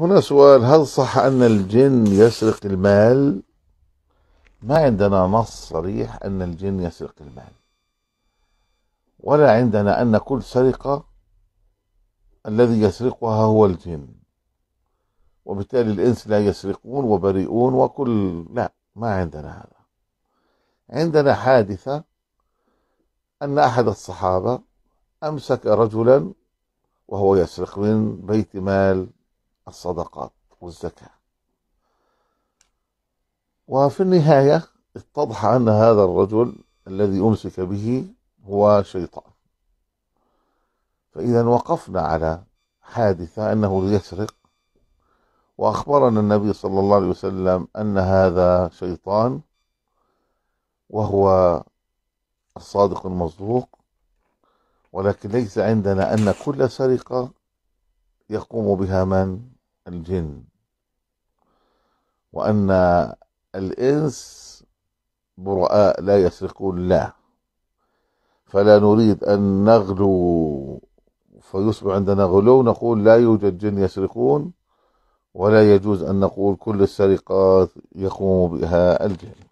هنا سؤال هل صح أن الجن يسرق المال ما عندنا نص صريح أن الجن يسرق المال ولا عندنا أن كل سرقة الذي يسرقها هو الجن وبالتالي الإنس لا يسرقون وبريئون وكل لا ما عندنا هذا عندنا حادثة أن أحد الصحابة أمسك رجلا وهو يسرق من بيت مال الصدقات والزكاة وفي النهاية اتضح أن هذا الرجل الذي أمسك به هو شيطان فإذا وقفنا على حادثة أنه يسرق وأخبرنا النبي صلى الله عليه وسلم أن هذا شيطان وهو الصادق المصدوق ولكن ليس عندنا أن كل سرقة يقوم بها من الجن وأن الإنس براء لا يسرقون لا فلا نريد أن نغلو فيصبح عندنا غلو نقول لا يوجد جن يسرقون ولا يجوز أن نقول كل السرقات يقوم بها الجن